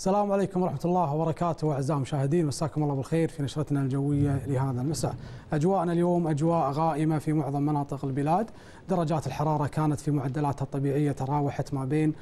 السلام عليكم ورحمة الله وبركاته أعزائي المشاهدين مساكم الله بالخير في نشرتنا الجوية لهذا المساء أجواءنا اليوم أجواء غائمة في معظم مناطق البلاد درجات الحرارة كانت في معدلاتها الطبيعية تراوحت ما بين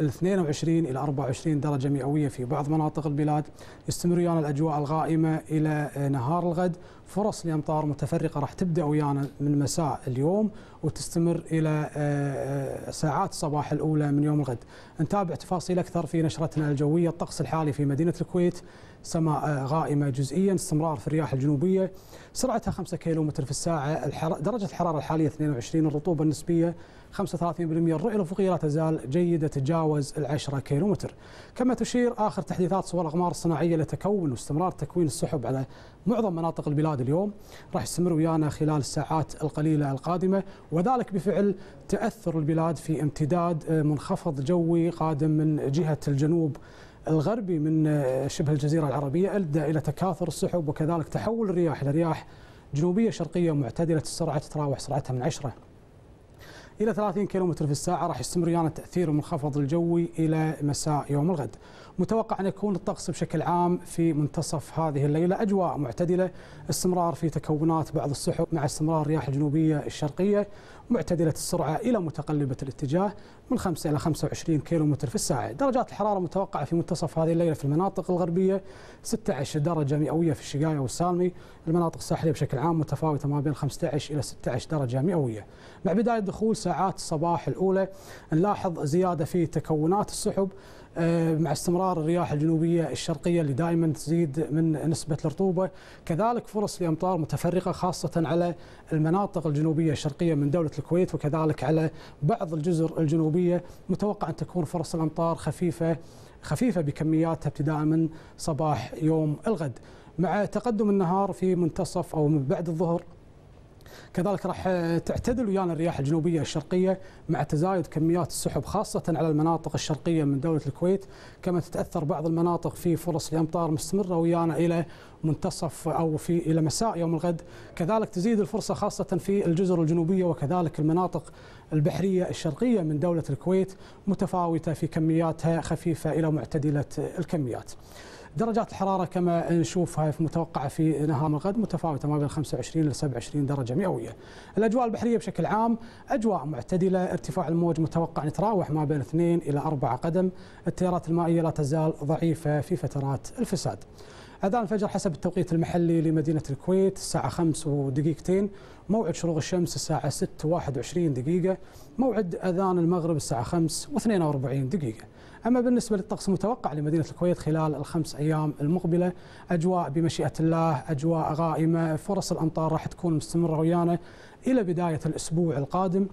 ال 22 إلى 24 درجة مئوية في بعض مناطق البلاد يستمر ويانا الأجواء الغائمة إلى نهار الغد فرص لأمطار متفرقة راح تبدأ ويانا من مساء اليوم وتستمر إلى آه، آه، ساعات الصباح الأولى من يوم الغد نتابع تفاصيل أكثر في نشرتنا الجوية الطقس الحالي في مدينة الكويت سماء آه، غائمة جزئيا استمرار في الرياح الجنوبية سرعتها 5 متر في الساعة درجة الحرارة الحالية 22 الرطوبة النسبية 35% الرؤية الأفقية لا تزال جيدة تجاه تتجاوز العشرة كيلومتر كما تشير آخر تحديثات صور الأقمار الصناعية لتكون واستمرار تكوين السحب على معظم مناطق البلاد اليوم راح يستمر ويانا خلال الساعات القليلة القادمة وذلك بفعل تأثر البلاد في امتداد آه، منخفض جوي قادم من جهة الجنوب الغربي من آه، شبه الجزيرة العربية أدى إلى تكاثر السحب وكذلك تحول الرياح إلى رياح جنوبية شرقية معتدلة السرعة تتراوح سرعتها من 10 إلى 30 كم في الساعة راح يستمر ويانا يعني تأثير المنخفض الجوي إلى مساء يوم الغد متوقع أن يكون الطقس بشكل عام في منتصف هذه الليلة أجواء معتدلة استمرار في تكونات بعض السحب مع استمرار الرياح الجنوبية الشرقية معتدلة السرعة إلى متقلبة الاتجاه من 5 إلى 25 متر في الساعة درجات الحرارة متوقعة في منتصف هذه الليلة في المناطق الغربية 16 درجة مئوية في الشقاية والسالمي المناطق الساحلية بشكل عام متفاوتة ما بين 15 إلى 16 درجة مئوية مع بداية دخول ساعات الصباح الأولى نلاحظ زيادة في تكونات السحب آه، مع استمرار الرياح الجنوبيه الشرقيه اللي دائما تزيد من نسبه الرطوبه، كذلك فرص لامطار متفرقه خاصه على المناطق الجنوبيه الشرقيه من دوله الكويت وكذلك على بعض الجزر الجنوبيه، متوقع ان تكون فرص الامطار خفيفه خفيفه بكمياتها ابتداء من صباح يوم الغد. مع تقدم النهار في منتصف او من بعد الظهر كذلك راح تعتدل ويانا الرياح الجنوبيه الشرقيه مع تزايد كميات السحب خاصه على المناطق الشرقيه من دوله الكويت كما تتاثر بعض المناطق في فرص الامطار مستمره ويانا الى منتصف او في الى مساء يوم الغد كذلك تزيد الفرصه خاصه في الجزر الجنوبيه وكذلك المناطق البحريه الشرقيه من دوله الكويت متفاوته في كمياتها خفيفه الى معتدله الكميات درجات الحراره كما نشوفها متوقعه في نهار الغد متفاوته ما بين 25 ل 27 درجه مئويه. الاجواء البحريه بشكل عام اجواء معتدله، ارتفاع الموج متوقع يتراوح ما بين 2 الى 4 قدم، التيارات المائيه لا تزال ضعيفه في فترات الفساد. أذان الفجر حسب التوقيت المحلي لمدينة الكويت الساعة 5 ودقيقتين موعد شروق الشمس الساعة 6 21 دقيقة موعد أذان المغرب الساعة 5 و42 دقيقة أما بالنسبة للطقس المتوقع لمدينة الكويت خلال الخمس أيام المقبلة أجواء بمشيئة الله أجواء غائمة فرص الأمطار راح تكون مستمرة ويانا إلى بداية الأسبوع القادم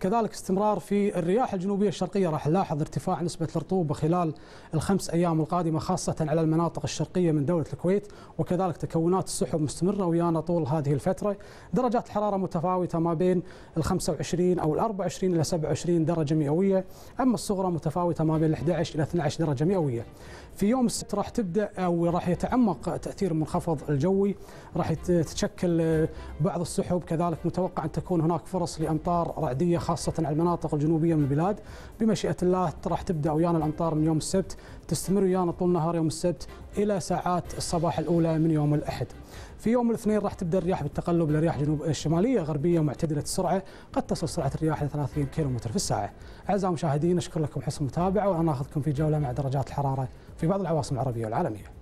كذلك استمرار في الرياح الجنوبية الشرقية راح نلاحظ ارتفاع نسبة الرطوبة خلال الخمس أيام القادمة خاصة على المناطق الشرقية من دولة الكويت وكذلك تكونات السحب مستمرة ويانا طول هذه الفترة درجات الحرارة متفاوتة ما بين ال 25 أو ال 24 إلى 27 درجة مئوية أما الصغرى متفاوتة ما بين ال 11 إلى 12 درجة مئوية في يوم السبت راح تبدأ أو راح يتعمق تأثير المنخفض الجوي راح تتشكل بعض السحب كذلك متوقع أن تكون هناك فرص لأمطار رعدية خاصة على المناطق الجنوبية من البلاد بمشيئة الله راح تبدأ ويانا الأمطار من يوم السبت تستمر ويانا طول نهار يوم السبت إلى ساعات الصباح الأولى من يوم الأحد في يوم الاثنين راح تبدا الرياح بالتقلب لرياح جنوب الشماليه غربيه معتدله السرعه قد تصل سرعه الرياح إلى 30 كم في الساعه. اعزائي المشاهدين اشكر لكم حسن المتابعه وانا اخذكم في جوله مع درجات الحراره في بعض العواصم العربيه والعالميه.